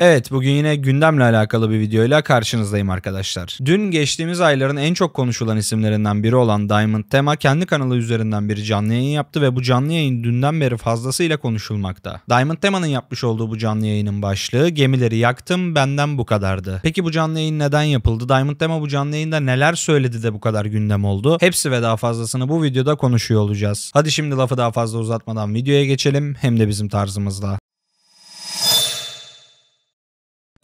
Evet bugün yine gündemle alakalı bir videoyla karşınızdayım arkadaşlar. Dün geçtiğimiz ayların en çok konuşulan isimlerinden biri olan Diamond Tema kendi kanalı üzerinden bir canlı yayın yaptı ve bu canlı yayın dünden beri fazlasıyla konuşulmakta. Diamond Tema'nın yapmış olduğu bu canlı yayının başlığı gemileri yaktım benden bu kadardı. Peki bu canlı yayın neden yapıldı? Diamond Tema bu canlı yayında neler söyledi de bu kadar gündem oldu? Hepsi ve daha fazlasını bu videoda konuşuyor olacağız. Hadi şimdi lafı daha fazla uzatmadan videoya geçelim hem de bizim tarzımızla.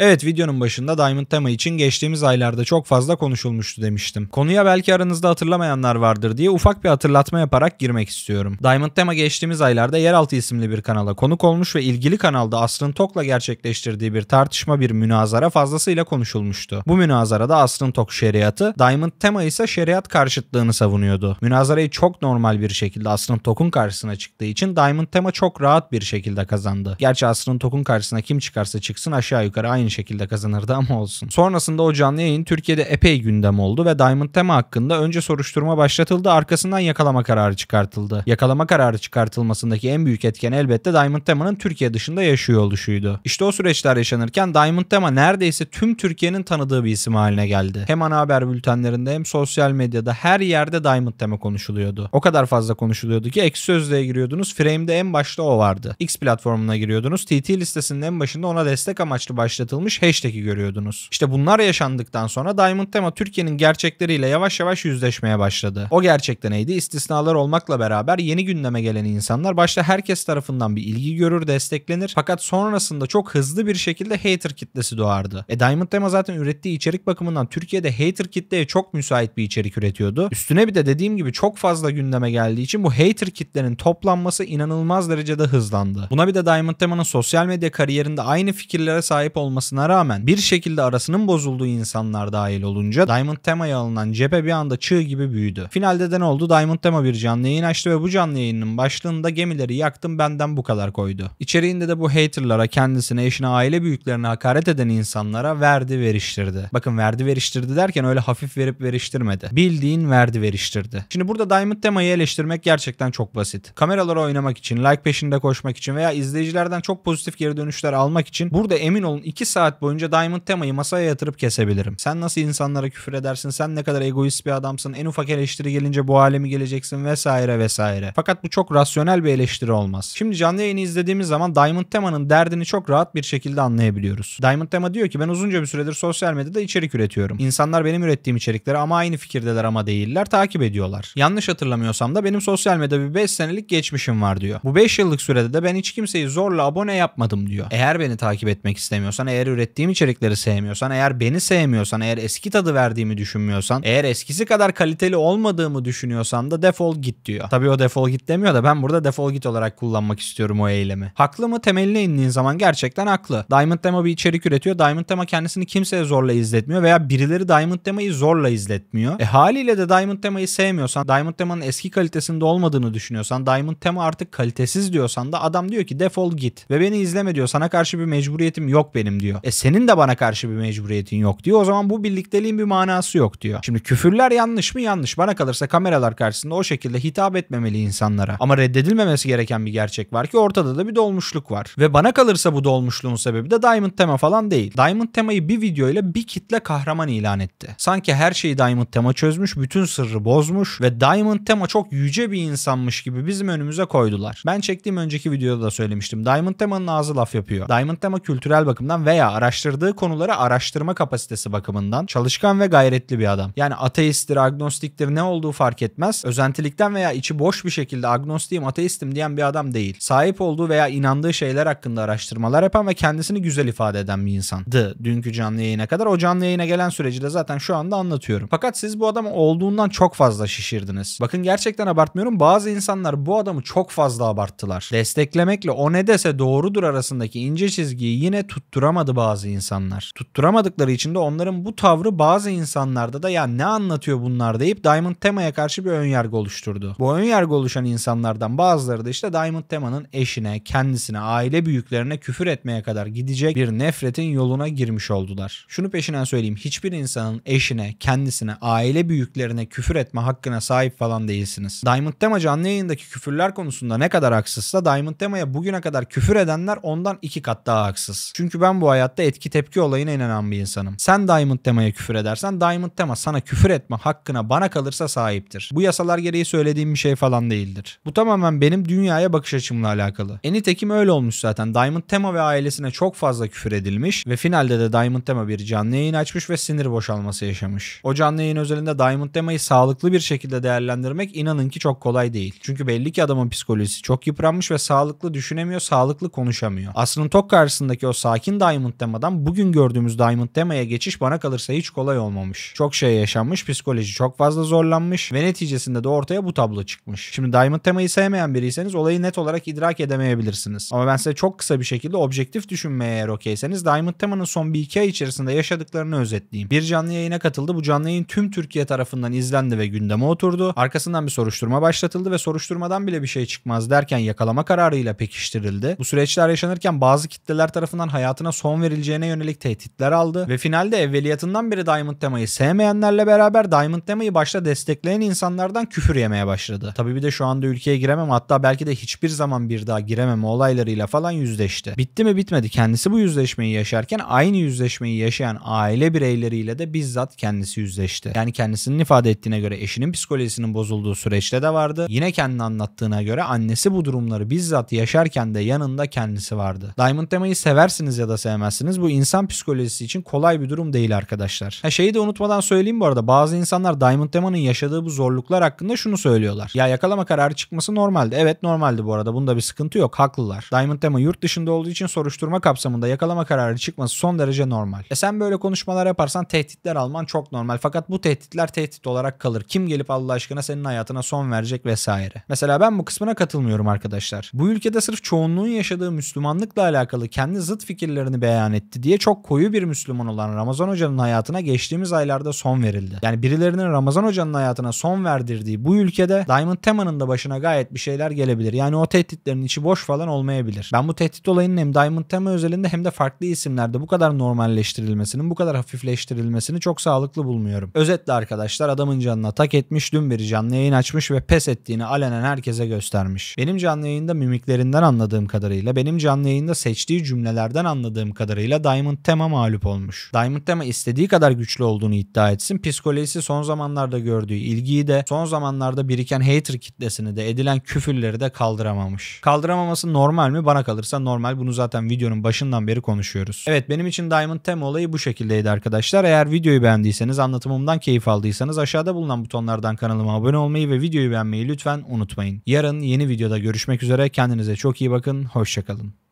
Evet videonun başında Diamond Tema için geçtiğimiz aylarda çok fazla konuşulmuştu demiştim. Konuya belki aranızda hatırlamayanlar vardır diye ufak bir hatırlatma yaparak girmek istiyorum. Diamond Tema geçtiğimiz aylarda Yeraltı isimli bir kanala konuk olmuş ve ilgili kanalda Aslın Tok'la gerçekleştirdiği bir tartışma bir münazara fazlasıyla konuşulmuştu. Bu münazarada Aslın Tok şeriatı, Diamond Tema ise şeriat karşıtlığını savunuyordu. Münazarayı çok normal bir şekilde Aslın Tok'un karşısına çıktığı için Diamond Tema çok rahat bir şekilde kazandı. Gerçi Aslın Tok'un karşısına kim çıkarsa çıksın aşağı yukarı aynı aynı şekilde kazanırdı ama olsun. Sonrasında o canlı yayın Türkiye'de epey gündem oldu ve Diamond Tema hakkında önce soruşturma başlatıldı arkasından yakalama kararı çıkartıldı. Yakalama kararı çıkartılmasındaki en büyük etken elbette Diamond Tema'nın Türkiye dışında yaşıyor oluşuydu. İşte o süreçler yaşanırken Diamond Tema neredeyse tüm Türkiye'nin tanıdığı bir isim haline geldi. Hem ana haber bültenlerinde hem sosyal medyada her yerde Diamond Tema konuşuluyordu. O kadar fazla konuşuluyordu ki ek sözlüğe giriyordunuz. Frame'de en başta o vardı. X platformuna giriyordunuz. TT listesinin en başında ona destek amaçlı başlatıldı atılmış hashtag'i görüyordunuz. İşte bunlar yaşandıktan sonra Diamond Tema Türkiye'nin gerçekleriyle yavaş yavaş yüzleşmeye başladı. O gerçekte neydi? İstisnalar olmakla beraber yeni gündeme gelen insanlar başta herkes tarafından bir ilgi görür, desteklenir. Fakat sonrasında çok hızlı bir şekilde hater kitlesi doğardı. E Diamond Tema zaten ürettiği içerik bakımından Türkiye'de hater kitleye çok müsait bir içerik üretiyordu. Üstüne bir de dediğim gibi çok fazla gündeme geldiği için bu hater kitlenin toplanması inanılmaz derecede hızlandı. Buna bir de Diamond Tema'nın sosyal medya kariyerinde aynı fikirlere sahip olması olmasına rağmen bir şekilde arasının bozulduğu insanlar dahil olunca Diamond Tema'ya alınan cephe bir anda çığ gibi büyüdü. Finalde de ne oldu? Diamond Tema bir canlı yayın açtı ve bu canlı yayının başlığında gemileri yaktım benden bu kadar koydu. İçeriğinde de bu haterlara, kendisine, eşine, aile büyüklerine hakaret eden insanlara verdi veriştirdi. Bakın verdi veriştirdi derken öyle hafif verip veriştirmedi. Bildiğin verdi veriştirdi. Şimdi burada Diamond Tema'yı eleştirmek gerçekten çok basit. Kameralara oynamak için, like peşinde koşmak için veya izleyicilerden çok pozitif geri dönüşler almak için burada emin olun 2 saat saat boyunca Diamond temayı masaya yatırıp kesebilirim. Sen nasıl insanlara küfür edersin? Sen ne kadar egoist bir adamsın? En ufak eleştiri gelince bu alemi geleceksin vesaire vesaire. Fakat bu çok rasyonel bir eleştiri olmaz. Şimdi canlı yayını izlediğimiz zaman Diamond temanın derdini çok rahat bir şekilde anlayabiliyoruz. Diamond tema diyor ki ben uzunca bir süredir sosyal medyada içerik üretiyorum. İnsanlar benim ürettiğim içerikleri ama aynı fikirdeler ama değiller takip ediyorlar. Yanlış hatırlamıyorsam da benim sosyal medyada bir 5 senelik geçmişim var diyor. Bu 5 yıllık sürede de ben hiç kimseyi zorla abone yapmadım diyor. Eğer beni takip etmek istemiyorsan, eğer eğer ürettiğim içerikleri sevmiyorsan, eğer beni sevmiyorsan, eğer eski tadı verdiğimi düşünmüyorsan, eğer eskisi kadar kaliteli olmadığımı düşünüyorsan da defol git diyor. Tabii o defol git demiyor da ben burada defol git olarak kullanmak istiyorum o eylemi. Haklı mı? Temeline indiğin zaman gerçekten haklı. Diamond Demo bir içerik üretiyor. Diamond Demo kendisini kimseye zorla izletmiyor veya birileri Diamond Demo'yu zorla izletmiyor. E haliyle de Diamond Demo'yu sevmiyorsan, Diamond Demo'nun eski kalitesinde olmadığını düşünüyorsan, Diamond Demo artık kalitesiz diyorsan da adam diyor ki defol git ve beni izleme diyor. Sana karşı bir mecburiyetim yok benim diyor diyor. E senin de bana karşı bir mecburiyetin yok diyor. O zaman bu birlikteliğin bir manası yok diyor. Şimdi küfürler yanlış mı? Yanlış. Bana kalırsa kameralar karşısında o şekilde hitap etmemeli insanlara. Ama reddedilmemesi gereken bir gerçek var ki ortada da bir dolmuşluk var. Ve bana kalırsa bu dolmuşluğun sebebi de Diamond Tema falan değil. Diamond Tema'yı bir videoyla bir kitle kahraman ilan etti. Sanki her şeyi Diamond Tema çözmüş, bütün sırrı bozmuş ve Diamond Tema çok yüce bir insanmış gibi bizim önümüze koydular. Ben çektiğim önceki videoda da söylemiştim. Diamond Tema'nın ağzı laf yapıyor. Diamond Tema kültürel bakımdan veya veya araştırdığı konuları araştırma kapasitesi bakımından çalışkan ve gayretli bir adam. Yani ateisttir, agnostiktir ne olduğu fark etmez. Özentilikten veya içi boş bir şekilde agnostiyim, ateistim diyen bir adam değil. Sahip olduğu veya inandığı şeyler hakkında araştırmalar yapan ve kendisini güzel ifade eden bir insandı dünkü canlı yayına kadar. O canlı yayına gelen süreci de zaten şu anda anlatıyorum. Fakat siz bu adam olduğundan çok fazla şişirdiniz. Bakın gerçekten abartmıyorum. Bazı insanlar bu adamı çok fazla abarttılar. Desteklemekle o ne dese doğrudur arasındaki ince çizgiyi yine tutturamadı tutturamadı bazı insanlar. Tutturamadıkları için de onların bu tavrı bazı insanlarda da ya ne anlatıyor bunlar deyip Diamond Tema'ya karşı bir önyargı oluşturdu. Bu önyargı oluşan insanlardan bazıları da işte Diamond Tema'nın eşine, kendisine, aile büyüklerine küfür etmeye kadar gidecek bir nefretin yoluna girmiş oldular. Şunu peşinen söyleyeyim. Hiçbir insanın eşine, kendisine, aile büyüklerine küfür etme hakkına sahip falan değilsiniz. Diamond Tema canlı yayındaki küfürler konusunda ne kadar haksızsa Diamond Tema'ya bugüne kadar küfür edenler ondan iki kat daha haksız. Çünkü ben bu ay hayatta etki tepki olayına inanan bir insanım. Sen Diamond temaya küfür edersen Diamond tema sana küfür etme hakkına bana kalırsa sahiptir. Bu yasalar gereği söylediğim bir şey falan değildir. Bu tamamen benim dünyaya bakış açımla alakalı. E nitekim öyle olmuş zaten. Diamond tema ve ailesine çok fazla küfür edilmiş ve finalde de Diamond tema bir canlı yayın açmış ve sinir boşalması yaşamış. O canlı yayın özelinde Diamond temayı sağlıklı bir şekilde değerlendirmek inanın ki çok kolay değil. Çünkü belli ki adamın psikolojisi çok yıpranmış ve sağlıklı düşünemiyor, sağlıklı konuşamıyor. Aslında tok karşısındaki o sakin Diamond Diamond Dema'dan bugün gördüğümüz Diamond Temaya geçiş bana kalırsa hiç kolay olmamış. Çok şey yaşanmış, psikoloji çok fazla zorlanmış ve neticesinde de ortaya bu tablo çıkmış. Şimdi Diamond Temayı sevmeyen biriyseniz olayı net olarak idrak edemeyebilirsiniz. Ama ben size çok kısa bir şekilde objektif düşünmeye eğer okeyseniz Diamond Tema'nın son bir iki ay içerisinde yaşadıklarını özetleyeyim. Bir canlı yayına katıldı. Bu canlı yayın tüm Türkiye tarafından izlendi ve gündeme oturdu. Arkasından bir soruşturma başlatıldı ve soruşturmadan bile bir şey çıkmaz derken yakalama kararıyla pekiştirildi. Bu süreçler yaşanırken bazı kitleler tarafından hayatına son verileceğine yönelik tehditler aldı ve finalde evveliyatından beri Diamond temayı sevmeyenlerle beraber Diamond temayı başta destekleyen insanlardan küfür yemeye başladı. Tabii bir de şu anda ülkeye giremem hatta belki de hiçbir zaman bir daha girememe olaylarıyla falan yüzleşti. Bitti mi bitmedi kendisi bu yüzleşmeyi yaşarken aynı yüzleşmeyi yaşayan aile bireyleriyle de bizzat kendisi yüzleşti. Yani kendisinin ifade ettiğine göre eşinin psikolojisinin bozulduğu süreçte de vardı. Yine kendini anlattığına göre annesi bu durumları bizzat yaşarken de yanında kendisi vardı. Diamond temayı seversiniz ya da sevmez edemezsiniz. Bu insan psikolojisi için kolay bir durum değil arkadaşlar. Ha şeyi de unutmadan söyleyeyim bu arada. Bazı insanlar Diamond Dema'nın yaşadığı bu zorluklar hakkında şunu söylüyorlar. Ya yakalama kararı çıkması normaldi. Evet normaldi bu arada. Bunda bir sıkıntı yok. Haklılar. Diamond Dema yurt dışında olduğu için soruşturma kapsamında yakalama kararı çıkması son derece normal. E sen böyle konuşmalar yaparsan tehditler alman çok normal. Fakat bu tehditler tehdit olarak kalır. Kim gelip Allah aşkına senin hayatına son verecek vesaire. Mesela ben bu kısmına katılmıyorum arkadaşlar. Bu ülkede sırf çoğunluğun yaşadığı Müslümanlıkla alakalı kendi zıt fikirlerini beğenmekten beyan etti diye çok koyu bir Müslüman olan Ramazan Hoca'nın hayatına geçtiğimiz aylarda son verildi. Yani birilerinin Ramazan Hoca'nın hayatına son verdirdiği bu ülkede Diamond Tema'nın da başına gayet bir şeyler gelebilir. Yani o tehditlerin içi boş falan olmayabilir. Ben bu tehdit olayının hem Diamond Tema özelinde hem de farklı isimlerde bu kadar normalleştirilmesinin, bu kadar hafifleştirilmesini çok sağlıklı bulmuyorum. Özetle arkadaşlar adamın canına tak etmiş, dün beri canlı yayın açmış ve pes ettiğini alenen herkese göstermiş. Benim canlı yayında mimiklerinden anladığım kadarıyla, benim canlı yayında seçtiği cümlelerden anladığım kadarıyla Diamond Tema mağlup olmuş. Diamond Tema istediği kadar güçlü olduğunu iddia etsin. Psikolojisi son zamanlarda gördüğü ilgiyi de son zamanlarda biriken hater kitlesini de edilen küfürleri de kaldıramamış. Kaldıramaması normal mi? Bana kalırsa normal. Bunu zaten videonun başından beri konuşuyoruz. Evet benim için Diamond Tema olayı bu şekildeydi arkadaşlar. Eğer videoyu beğendiyseniz, anlatımımdan keyif aldıysanız aşağıda bulunan butonlardan kanalıma abone olmayı ve videoyu beğenmeyi lütfen unutmayın. Yarın yeni videoda görüşmek üzere. Kendinize çok iyi bakın. Hoşçakalın.